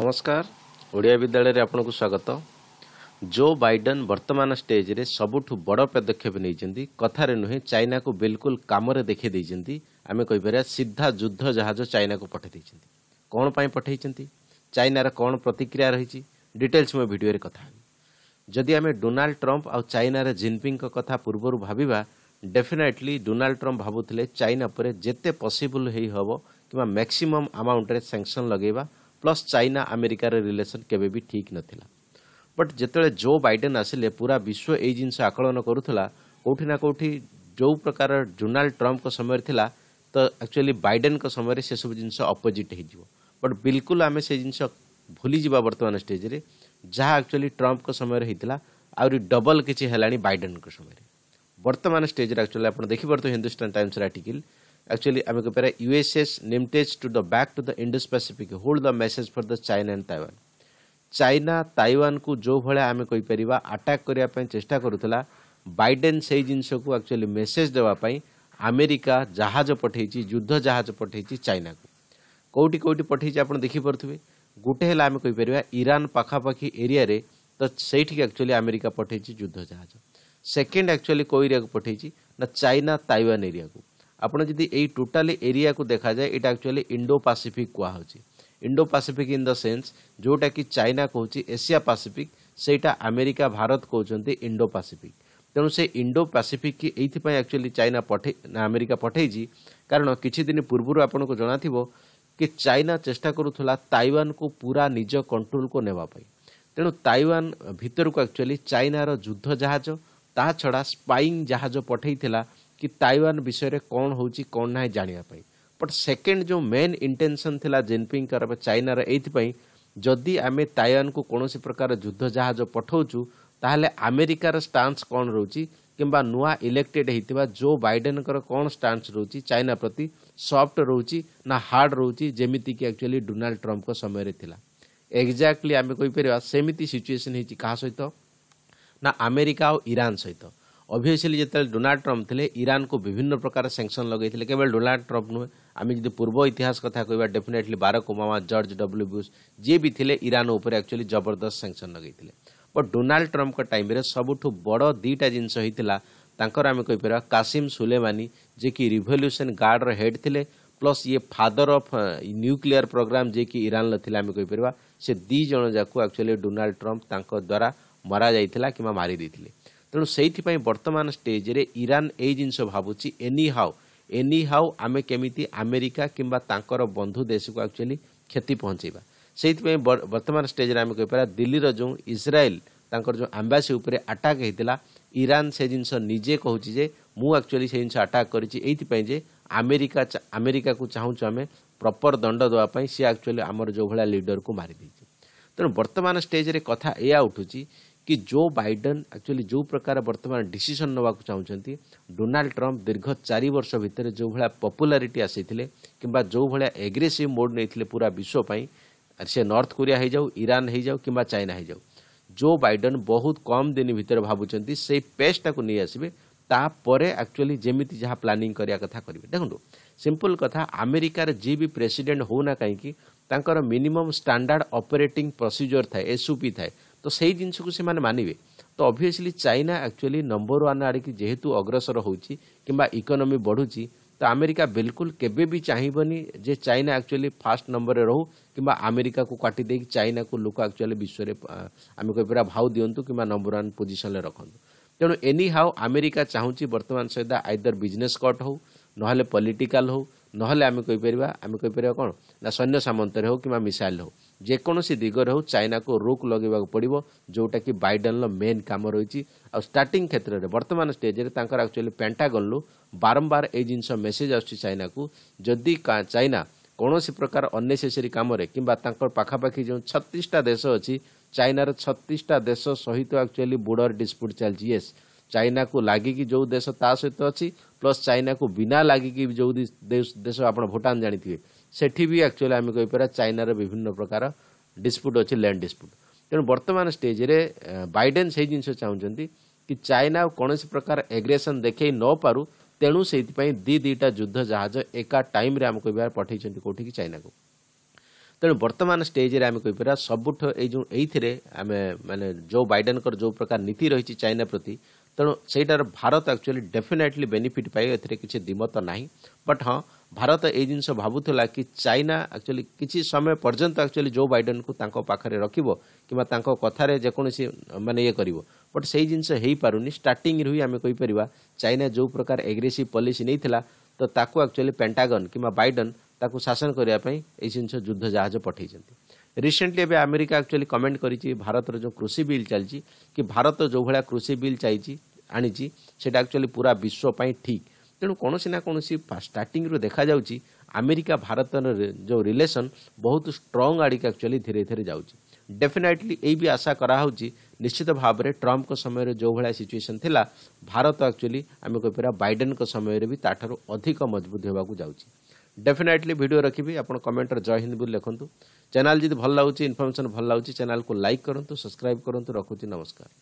ନମସ୍କାର ଓଡ଼ିଆ ବିଦ୍ୟାଳୟରେ ଆପଣଙ୍କୁ ସ୍ୱାଗତ ଜୋ ବାଇଡେନ୍ ବର୍ତ୍ତମାନ ଷ୍ଟେଜ୍ରେ ସବୁଠୁ ବଡ଼ ପଦକ୍ଷେପ ନେଇଛନ୍ତି କଥାରେ ନୁହେଁ ଚାଇନାକୁ ବିଲକୁଲ କାମରେ ଦେଖାଇ ଦେଇଛନ୍ତି ଆମେ କହିପାରିବା ସିଧା ଯୁଦ୍ଧ ଜାହାଜ ଚାଇନାକୁ ପଠାଇ ଦେଇଛନ୍ତି କ'ଣ ପାଇଁ ପଠାଇଛନ୍ତି ଚାଇନାର କ'ଣ ପ୍ରତିକ୍ରିୟା ରହିଛି ଡିଟେଲ୍ସ ମୁଁ ଭିଡ଼ିଓରେ କଥା ହେବି ଯଦି ଆମେ ଡୋନାଲ୍ଡ ଟ୍ରମ୍ପ ଆଉ ଚାଇନାର ଜିନ୍ପିଙ୍ଗ୍ଙ୍କ କଥା ପୂର୍ବରୁ ଭାବିବା ଡେଫିନେଟ୍ଲି ଡୋନାଲ୍ଡ ଟ୍ରମ୍ପ ଭାବୁଥିଲେ ଚାଇନା ଉପରେ ଯେତେ ପସିବୁଲ୍ ହେଇହେବ କିମ୍ବା ମ୍ୟାକ୍ସିମମ୍ ଆମାଉଣ୍ଟରେ ସ୍ୟାଙ୍କସନ୍ ଲଗାଇବା ପ୍ଲସ୍ ଚାଇନା ଆମେରିକାର ରିଲେସନ୍ କେବେ ବି ଠିକ୍ ନଥିଲା ବଟ୍ ଯେତେବେଳେ ଜୋ ବାଇଡେନ୍ ଆସିଲେ ପୁରା ବିଶ୍ୱ ଏଇ ଜିନିଷ ଆକଳନ କରୁଥିଲା କେଉଁଠି ନା କେଉଁଠି ଯେଉଁ ପ୍ରକାର ଡୋନାଲ୍ଡ ଟ୍ରମ୍ପଙ୍କ ସମୟରେ ଥିଲା ତ ଆକ୍ଚୁଆଲି ବାଇଡେନ୍ଙ୍କ ସମୟରେ ସେସବୁ ଜିନିଷ ଅପୋଜିଟ୍ ହେଇଯିବ ବଟ୍ ବିଲକୁଲ ଆମେ ସେ ଜିନିଷ ଭୁଲିଯିବା ବର୍ତ୍ତମାନ ଷ୍ଟେଜ୍ରେ ଯାହା ଆକ୍ଚୁଆଲି ଟ୍ରମ୍ପଙ୍କ ସମୟରେ ହେଇଥିଲା ଆହୁରି ଡବଲ୍ କିଛି ହେଲାଣି ବାଇଡେନ୍ଙ୍କ ସମୟରେ ବର୍ତ୍ତମାନ ଷ୍ଟେଜ୍ରେ ଆକ୍ଚୁଆଲି ଆପଣ ଦେଖିପାରୁଥିବେ ହିନ୍ଦୁସ୍ତାନ ଟାଇମ୍ସର article actually ame kare uss nimtes to the back to the indus pacific hold the message for the china and taiwan China Taiwan को जो भाया आम कहींपर आटाक करने चेस्टा करूला बैडेन से जिनसक एक्चुअली मेसेज देवाई आमेरिका जहाज पठे युद्ध जहाज पठे चाइना को कौटी कौटी पठे आप देखिपे गोटे आम कहींपर ईरान पखापाखी एरिया तो सही एक्चुअली आमेरिका पठे युद्ध जहाज सेकेंड एक्चुअली कौ एरिया पठे ना चाइना ताइवान एरिया को আপনার যদি এই ଟୋଟାଲି ଏରିଆକୁ ଦେଖାଯାଏ ଏଇଟା ଆକ୍ଚୁଆଲି ଇଣ୍ଡୋ ପାସିଫିକ୍ କୁହାହେଉଛି Indo Pacific in the sense ଯେଉଁଟାକି ଚାଇନା କହୁଛି ଏସିଆ ପାସିଫିକ୍ ସେଇଟା ଆମେରିକା ଭାରତ କହୁଛନ୍ତି ଇଣ୍ଡୋ ପାସିଫିକ୍ ତେଣୁ ସେ ଇଣ୍ଡୋ ପାସିଫିକ୍ କି ଏଇଥିପାଇଁ ଆକ୍ଚୁଆଲି ଚାଇନା ପଠେଇ ଆମେରିକା ପଠେଇଛି କାରଣ କିଛି ଦିନ ପୂର୍ବରୁ ଆପଣଙ୍କୁ ଜଣାଥିବ କି ଚାଇନା ଚେଷ୍ଟା କରୁଥିଲା ତାଇୱାନକୁ ପୁରା ନିଜ କଣ୍ଟ୍ରୋଲକୁ ନେବା ପାଇଁ ତେଣୁ ତାଇୱାନ ଭିତରକୁ ଆକ୍ଚୁଆଲି ଚାଇନାର ଯୁଦ୍ଧ ଜାହାଜ ତାହା ଛଡ଼ା ସ୍ପାଇଂ ଜାହାଜ ପଠେଇଥିଲା କି ତାଇୱାନ ବିଷୟରେ କ'ଣ ହେଉଛି କ'ଣ ନାହିଁ ଜାଣିବା ପାଇଁ ବଟ୍ ସେକେଣ୍ଡ ଯେଉଁ ମେନ୍ ଇଣ୍ଟେନସନ୍ ଥିଲା ଜିନପିଙ୍ଗଙ୍କର ଚାଇନାର ଏଇଥିପାଇଁ ଯଦି ଆମେ ତାଇୱାନକୁ କୌଣସି ପ୍ରକାର ଯୁଦ୍ଧ ଜାହାଜ ପଠାଉଛୁ ତାହେଲେ ଆମେରିକାର ଷ୍ଟାନ୍ସ କ'ଣ ରହୁଛି କିମ୍ବା ନୂଆ ଇଲେକ୍ଟେଡ୍ ହେଇଥିବା ଜୋ ବାଇଡେନଙ୍କର କ'ଣ ଷ୍ଟାନ୍ସ ରହୁଛି ଚାଇନା ପ୍ରତି ସଫ୍ଟ ରହୁଛି ନା ହାର୍ଡ ରହୁଛି ଯେମିତିକି ଆକ୍ଚୁଆଲି ଡୋନାଲ୍ଡ ଟ୍ରମ୍ପଙ୍କ ସମୟରେ ଥିଲା ଏକ୍ଜାକ୍ଟଲି ଆମେ କହିପାରିବା ସେମିତି ସିଚୁଏସନ୍ ହେଇଛି କାହା ସହିତ ନା ଆମେରିକା ଆଉ ଇରାନ ସହିତ ଅଭିଅସ୍ଲି ଯେତେବେଳେ ଡୋନାଲ୍ଡ ଟ୍ରମ୍ପ ଥିଲେ ଇରାନକୁ ବିଭିନ୍ନ ପ୍ରକାର ସାଙ୍କସନ୍ ଲଗାଇଥିଲେ କେବଳ ଡୋନାଲ୍ଡ ଟ୍ରମ୍ପ ନୁହେଁ ଆମେ ଯଦି ପୂର୍ବ ଇତିହାସ କଥା କହିବା definitely Barack Obama George W Bush ଯିଏ ବି ଥିଲେ ଇରାନ ଉପରେ ଆକ୍ଚୁଆଲି ଜବରଦସ୍ତ ସାଙ୍କସନ୍ ଲଗାଇଥିଲେ ବଟ୍ ଡୋନାଲ୍ଡ ଟ୍ରମ୍ପଙ୍କ ଟାଇମ୍ରେ ସବୁଠୁ ବଡ଼ ଦୁଇଟା ଜିନିଷ ହେଇଥିଲା ତାଙ୍କର ଆମେ କହିପାରିବା କାସିମ୍ ସୁଲେମାନୀ ଯିଏକି ରିଭଲ୍ୟୁସନ୍ ଗାର୍ଡ଼ର ହେଡ୍ ଥିଲେ ପ୍ଲସ୍ ଇଏ ଫାଦର ଅଫ୍ ନ୍ୟୁକ୍ଲିୟର ପ୍ରୋଗ୍ରାମ୍ ଯିଏକି ଇରାନର ଥିଲା ଆମେ କହିପାରିବା ସେ ଦୁଇ ଜଣ ଯାକୁ ଆକ୍ଚୁଆଲି ଡୋନାଲ୍ଡ ଟ୍ରମ୍ପ ତାଙ୍କ ଦ୍ୱାରା ମରାଯାଇଥିଲା କିମ୍ବା ମାରି ଦେଇଥିଲେ ତେଣୁ ସେଇଥିପାଇଁ ବର୍ତ୍ତମାନ ଷ୍ଟେଜରେ ଇରାନ୍ ଏଇ ଜିନିଷ ଭାବୁଛି ଏନି ହାଉ ଏନି ହାଉ ଆମେ କେମିତି ଆମେରିକା କିମ୍ବା ତାଙ୍କର ବନ୍ଧୁ ଦେଶକୁ ଆକ୍ଚୁଆଲି କ୍ଷତି ପହଞ୍ଚାଇବା ସେଇଥିପାଇଁ ବର୍ତ୍ତମାନ ଷ୍ଟେଜରେ ଆମେ କହିପାରିବା ଦିଲ୍ଲୀର ଯେଉଁ ଇସ୍ରାଏଲ୍ ତାଙ୍କର ଯେଉଁ ଆମ୍ବାସି ଉପରେ ଆଟାକ୍ ହେଇଥିଲା ଇରାନ୍ ସେ ଜିନିଷ ନିଜେ କହୁଛି ଯେ ମୁଁ ଆକ୍ଚୁଆଲି ସେ ଜିନିଷ ଆଟାକ୍ କରିଛି ଏଇଥିପାଇଁ ଯେ ଆମେରିକା ଆମେରିକାକୁ ଚାହୁଁଛୁ ଆମେ ପ୍ରପର୍ ଦଣ୍ଡ ଦେବା ପାଇଁ ସେ ଆକ୍ଚୁଆଲି ଆମର ଯେଉଁଭଳିଆ ଲିଡର୍କୁ ମାରିଦେଇଛି ତେଣୁ ବର୍ତ୍ତମାନ ଷ୍ଟେଜରେ କଥା ଏଇଆ ଉଠୁଛି कि जो बाइडेन एक्चुअली जो प्रकार बर्तमान डिसीजन नवाक चाहते डोनाल्ड ट्रंप दीर्घ चार वर्ष भितर जो भाया पपुलारीटी आसी कि जो भाया एग्रेसीव मोड नहीं पूरा विश्वपाई से नर्थ कोरिया हो जाऊ ईरान हो जाऊ कि चाइना हो जाऊ जो बाइडेन बहुत कम दिन भितर भावुंट से पेस्टा को नहीं आसबे तापर एक्चुअली जमी जहाँ प्लानिंग करा कथा करेंगे देखो सिंपल कथा आमेरिकार जी भी प्रेसीडेट होना कहीं मिनिमम स्टैंडर्ड ऑपरेटिंग प्रोसीजर था एसओपी थाए ତ ସେଇ ଜିନିଷକୁ ସେମାନେ ମାନିବେ ତ obviously China actually number one ଆଡ଼ିକି ଯେହେତୁ ଅଗ୍ରସର ହେଉଛି କିମ୍ବା ଇକୋନୋମି ବଢ଼ୁଛି ତ ଆମେରିକା ବିଲକୁଲ କେବେ ବି ଚାହିଁବନି ଯେ ଚାଇନା ଆକ୍ଚୁଆଲି ଫାଷ୍ଟ ନମ୍ବରରେ ରହୁ କିମ୍ବା ଆମେରିକାକୁ କାଟି ଦେଇକି ଚାଇନାକୁ ଲୋକ ଆକ୍ଚୁଆଲି ବିଶ୍ୱରେ ଆମେ କହିପାରିବା ଭାଉ ଦିଅନ୍ତୁ କିମ୍ବା ନମ୍ବର ୱାନ୍ ପୋଜିସନ୍ରେ ରଖନ୍ତୁ ତେଣୁ ଏନି ହାଉ ଆମେରିକା ଚାହୁଁଛି ବର୍ତ୍ତମାନ ସହିତ ଆଇଦର ବିଜନେସ୍ କଟ୍ ହେଉ ନହେଲେ ପଲିଟିକାଲ୍ ହେଉ ନହେଲେ ଆମେ କହିପାରିବା ଆମେ କହିପାରିବା କ'ଣ ନା ସୈନ୍ୟ ସାମନ୍ତରେ ହେଉ କିମ୍ବା ମିସାଇଲ୍ ହେଉ ଯେକୌଣସି ଦିଗରେ ହେଉ ଚାଇନାକୁ ରୋକ୍ ଲଗାଇବାକୁ ପଡ଼ିବ ଯେଉଁଟାକି ବାଇଡେନ୍ର ମେନ୍ କାମ ରହିଛି ଆଉ ଷ୍ଟାର୍ଟିଂ କ୍ଷେତ୍ରରେ ବର୍ତ୍ତମାନ ଷ୍ଟେଜ୍ରେ ତାଙ୍କର ଆକ୍ଚୁଆଲି ପେଣ୍ଟାଗନ୍ରୁ ବାରମ୍ବାର ଏଇ ଜିନିଷ ମେସେଜ୍ ଆସୁଛି ଚାଇନାକୁ ଯଦି ଚାଇନା କୌଣସି ପ୍ରକାର ଅନ୍ନେସେସରୀ କାମରେ କିମ୍ବା ତାଙ୍କର ପାଖାପାଖି ଯେଉଁ ଛତିଶଟା ଦେଶ ଅଛି ଚାଇନାର ଛତିଶଟା ଦେଶ ସହିତ ଆକ୍ଚୁଆଲି ବୋର୍ଡର ଡିସ୍ପ୍ୟୁଟ୍ ଚାଲିଛି ୟେସ୍ ଚାଇନାକୁ ଲାଗିକି ଯେଉଁ ଦେଶ ତା ସହିତ ଅଛି ପ୍ଲସ୍ ଚାଇନାକୁ ବିନା ଲାଗିକି ଯେଉଁ ଦେଶ ଆପଣ ଭୁଟାନ ଜାଣିଥିବେ ସେଠି ବି ଆକ୍ଚୁଆଲି ଆମେ କହିପାରିବା ଚାଇନାର ବିଭିନ୍ନ ପ୍ରକାର ଡିସ୍ପ୍ୟୁଟ୍ ଅଛି ଲ୍ୟାଣ୍ଡ ଡିସ୍ପ୍ୟୁଟ୍ ତେଣୁ ବର୍ତ୍ତମାନ ଷ୍ଟେଜ୍ରେ ବାଇଡେନ୍ ସେଇ ଜିନିଷ ଚାହୁଁଛନ୍ତି କି ଚାଇନା ଆଉ କୌଣସି ପ୍ରକାର ଏଗ୍ରେସନ୍ ଦେଖାଇ ନ ପାରୁ ତେଣୁ ସେଇଥିପାଇଁ ଦୁଇ ଦୁଇଟା ଯୁଦ୍ଧ ଜାହାଜ ଏକା ଟାଇମ୍ରେ ଆମେ କହିପାରିବା ପଠାଇଛନ୍ତି କେଉଁଠିକି ଚାଇନାକୁ ତେଣୁ ବର୍ତ୍ତମାନ ଷ୍ଟେଜ୍ରେ ଆମେ କହିପାରିବା ସବୁଠୁ ଏଇ ଯେଉଁ ଏଇଥିରେ ଆମେ ମାନେ ଜୋ ବାଇଡେନଙ୍କର ଯେଉଁ ପ୍ରକାର ନୀତି ରହିଛି ଚାଇନା ପ୍ରତି ତେଣୁ ସେଇଟାର ଭାରତ ଆକ୍ଚୁଆଲି ଡେଫିନେଟଲି ବେନିଫିଟ୍ ପାଏ ଏଥିରେ କିଛି ଦ୍ୱିମତ ନାହିଁ ବଟ୍ ହଁ ଭାରତ ଏଇ ଜିନିଷ ଭାବୁଥିଲା କି ଚାଇନା ଆକ୍ଚୁଆଲି କିଛି ସମୟ ପର୍ଯ୍ୟନ୍ତ ଆକ୍ଚୁଆଲି ଜୋ ବାଇଡେନ୍କୁ ତାଙ୍କ ପାଖରେ ରଖିବ କିମ୍ବା ତାଙ୍କ କଥାରେ ଯେକୌଣସି ମାନେ ଇଏ କରିବ ବଟ୍ ସେଇ ଜିନିଷ ହେଇପାରୁନି ଷ୍ଟାର୍ଟିଂରୁ ହିଁ ଆମେ କହିପାରିବା ଚାଇନା ଯେଉଁ ପ୍ରକାର ଏଗ୍ରେସିଭ୍ ପଲିସି ନେଇଥିଲା ତ ତାକୁ ଆକ୍ଚୁଆଲି ପେଣ୍ଟାଗନ୍ କିମ୍ବା ବାଇଡେନ୍ ତାକୁ ଶାସନ କରିବା ପାଇଁ ଏଇ ଜିନିଷ ଯୁଦ୍ଧ ଜାହାଜ ପଠାଇଛନ୍ତି ରିସେଣ୍ଟଲି ଏବେ ଆମେରିକା ଆକ୍ଚୁଆଲି କମେଣ୍ଟ କରିଛି ଭାରତର ଯେଉଁ କୃଷି ବିଲ୍ ଚାଲିଛି କି ଭାରତ ଯେଉଁଭଳିଆ କୃଷି ବିଲ୍ ଚାଲିଛି ଆଣିଛି ସେଇଟା ଆକ୍ଚୁଆଲି ପୁରା ବିଶ୍ୱ ପାଇଁ ଠିକ୍ ତେଣୁ କୌଣସି ନା କୌଣସି ଷ୍ଟାର୍ଟିଂରୁ ଦେଖାଯାଉଛି ଆମେରିକା ଭାରତର ଯେଉଁ ରିଲେସନ୍ ବହୁତ ଷ୍ଟ୍ରଙ୍ଗ ଆଡ଼ିକି ଆକ୍ଚୁଆଲି ଧୀରେ ଧୀରେ ଯାଉଛି ଡେଫିନାଇଟଲି ଏଇ ବି ଆଶା କରାହେଉଛି ନିଶ୍ଚିତ ଭାବରେ ଟ୍ରମ୍ପଙ୍କ ସମୟରେ ଯେଉଁଭଳିଆ ସିଚୁଏସନ୍ ଥିଲା ଭାରତ ଆକ୍ଚୁଆଲି ଆମେ କହିପାରିବା ବାଇଡେନ୍ଙ୍କ ସମୟରେ ବି ତାଠାରୁ ଅଧିକ ମଜବୁତ ହେବାକୁ ଯାଉଛି ଡେଫିନାଇଟଲି ଭିଡ଼ିଓ ରଖିବି ଆପଣ କମେଣ୍ଟରେ ଜୟ ହିନ୍ଦ ବୋଲି ଲେଖନ୍ତୁ ଚ୍ୟାନେଲ୍ ଯଦି ଭଲ ଲାଗୁଛି ଇନଫର୍ମେସନ୍ ଭଲ ଲାଗୁଛି ଚ୍ୟାନେଲ୍କୁ ଲାଇକ୍ କରନ୍ତୁ ସବସ୍କ୍ରାଇବ୍ କରନ୍ତୁ ରଖୁଛି ନମସ୍କାର